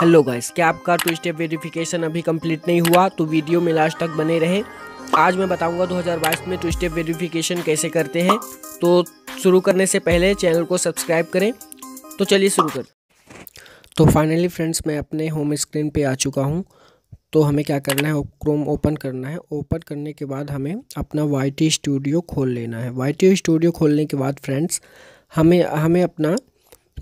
hello guys क्या आपका two step verification अभी कंप्लीट नहीं हुआ तो वीडियो में लास्ट तक बने रहे आज मैं बताऊंगा 2022 में टू स्टेप वेरिफिकेशन कैसे करते हैं तो शुरू करने से पहले चैनल को सब्सक्राइब करें तो चलिए शुरू कर तो फाइनली फ्रेंड्स मैं अपने होम स्क्रीन पे आ चुका हूँ तो हमें क्या करना है क्रोम ओपन करना है ओपन करने के बाद हमें अपना वाई टी स्टूडियो खोल लेना है वाई टी स्टूडियो खोलने के बाद फ्रेंड्स हमें हमें अपना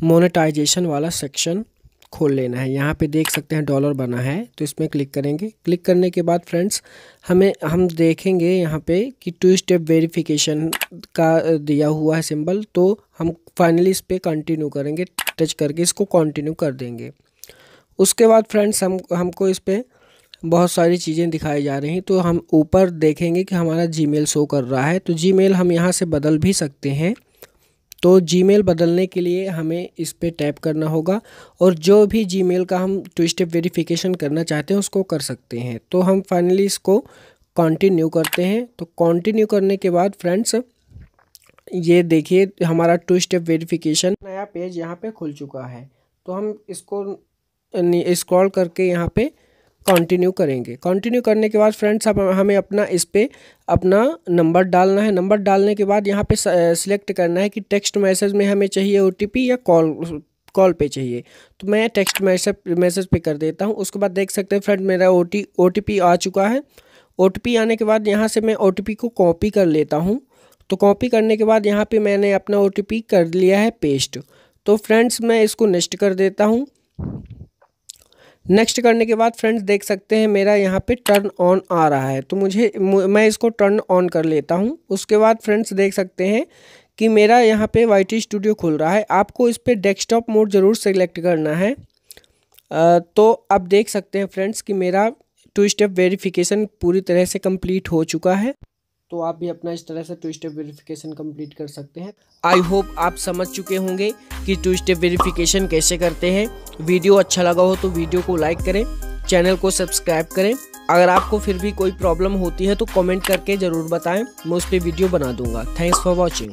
मोनेटाइजेशन वाला सेक्शन खोल लेना है यहाँ पे देख सकते हैं डॉलर बना है तो इसमें क्लिक करेंगे क्लिक करने के बाद फ्रेंड्स हमें हम देखेंगे यहाँ पे कि टू स्टेप वेरिफिकेशन का दिया हुआ है सिंबल तो हम फाइनली इस पर कंटिन्यू करेंगे टच करके इसको कंटिन्यू कर देंगे उसके बाद फ्रेंड्स हम हमको इस पर बहुत सारी चीज़ें दिखाई जा रही हैं तो हम ऊपर देखेंगे कि हमारा जी शो कर रहा है तो जी हम यहाँ से बदल भी सकते हैं तो जीमेल बदलने के लिए हमें इस पर टैप करना होगा और जो भी जीमेल का हम टू स्टेप वेरिफिकेशन करना चाहते हैं उसको कर सकते हैं तो हम फाइनली इसको कंटिन्यू करते हैं तो कंटिन्यू करने के बाद फ्रेंड्स ये देखिए हमारा टू स्टेप वेरिफिकेशन नया पेज यहाँ पे खुल चुका है तो हम इसको स्क्रॉल करके यहाँ पे कंटिन्यू करेंगे कंटिन्यू करने के बाद फ्रेंड्स अब हमें अपना इस पर अपना नंबर डालना है नंबर डालने के बाद यहाँ पे सिलेक्ट करना है कि टेक्स्ट मैसेज में हमें चाहिए ओ या कॉल कॉल पे चाहिए तो मैं टेक्स्ट मैसेज मैसेज पे कर देता हूँ उसके बाद देख सकते हैं फ्रेंड मेरा ओ टी आ चुका है ओ आने के बाद यहाँ से मैं ओ को कॉपी कर लेता हूँ तो कॉपी करने के बाद यहाँ पर मैंने अपना ओ कर लिया है पेस्ट तो फ्रेंड्स मैं इसको नेक्स्ट कर देता हूँ नेक्स्ट करने के बाद फ्रेंड्स देख सकते हैं मेरा यहाँ पे टर्न ऑन आ रहा है तो मुझे मैं इसको टर्न ऑन कर लेता हूँ उसके बाद फ्रेंड्स देख सकते हैं कि मेरा यहाँ पे वाई टी स्टूडियो खुल रहा है आपको इस पर डेस्कटॉप मोड ज़रूर सेलेक्ट करना है तो आप देख सकते हैं फ्रेंड्स कि मेरा टू स्टेप वेरीफिकेशन पूरी तरह से कम्प्लीट हो चुका है तो आप भी अपना इस तरह से टू स्टेप वेरिफिकेशन कंप्लीट कर सकते हैं आई होप आप समझ चुके होंगे कि टू स्टेप वेरिफिकेशन कैसे करते हैं वीडियो अच्छा लगा हो तो वीडियो को लाइक करें चैनल को सब्सक्राइब करें अगर आपको फिर भी कोई प्रॉब्लम होती है तो कमेंट करके ज़रूर बताएं मैं उस पर वीडियो बना दूंगा थैंक्स फॉर वॉचिंग